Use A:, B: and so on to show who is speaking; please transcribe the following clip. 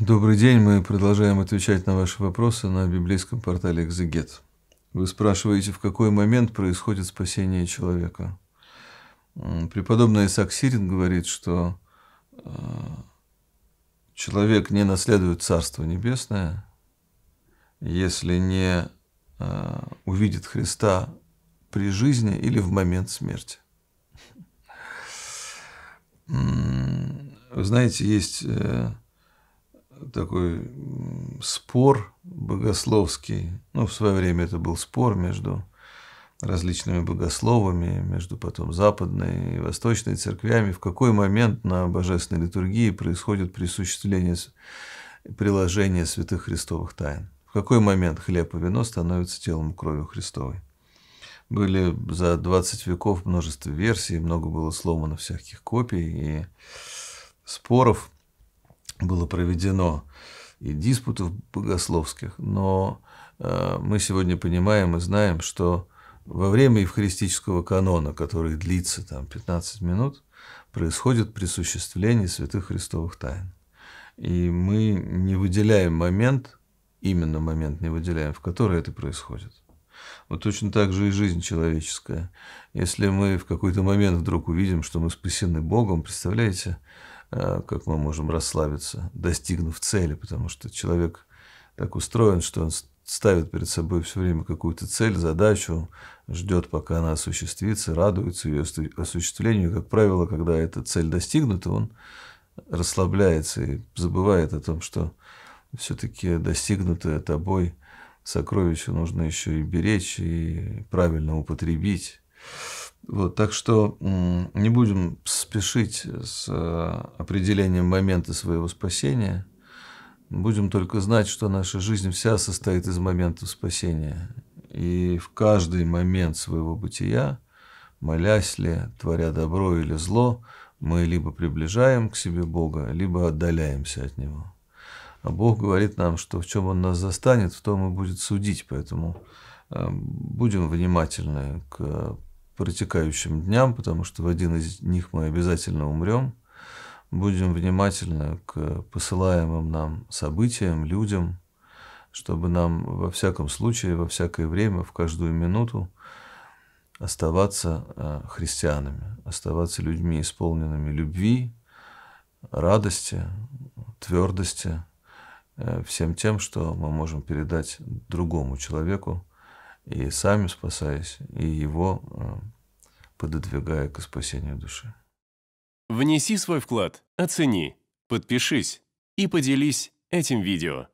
A: Добрый день, мы продолжаем отвечать на ваши вопросы на библейском портале «Экзегет». Вы спрашиваете, в какой момент происходит спасение человека. Преподобный Исаак Сирин говорит, что э, человек не наследует Царство Небесное, если не э, увидит Христа при жизни или в момент смерти. Вы знаете, есть э, такой спор богословский. Ну, в свое время это был спор между различными богословами, между потом западной и восточной церквями, в какой момент на божественной литургии происходит присуществление приложения святых христовых тайн. В какой момент хлеб и вино становятся телом и кровью Христовой. Были за 20 веков множество версий, много было сломано всяких копий и споров – было проведено и диспутов богословских, но э, мы сегодня понимаем и знаем, что во время евхаристического канона, который длится там 15 минут, происходит присуществление святых христовых тайн. И мы не выделяем момент, именно момент не выделяем, в который это происходит. Вот точно так же и жизнь человеческая. Если мы в какой-то момент вдруг увидим, что мы спасены Богом, представляете, Э, как мы можем расслабиться, достигнув цели, потому что человек так устроен, что он ставит перед собой все время какую-то цель, задачу, ждет, пока она осуществится, радуется ее осуществлению. как правило, когда эта цель достигнута, он расслабляется и забывает о том, что все-таки достигнутое тобой сокровище нужно еще и беречь, и правильно употребить. Вот, так что не будем спешить с э, определением момента своего спасения. Будем только знать, что наша жизнь вся состоит из моментов спасения. И в каждый момент своего бытия, молясь ли, творя добро или зло, мы либо приближаем к себе Бога, либо отдаляемся от Него. А Бог говорит нам, что в чем Он нас застанет, в том и будет судить. Поэтому э, будем внимательны к протекающим дням, потому что в один из них мы обязательно умрем. Будем внимательны к посылаемым нам событиям, людям, чтобы нам во всяком случае, во всякое время, в каждую минуту оставаться э, христианами, оставаться людьми, исполненными любви, радости, твердости, э, всем тем, что мы можем передать другому человеку, и сами спасаясь, и его э, пододвигая к спасению души. Внеси свой вклад, оцени, подпишись и поделись этим видео.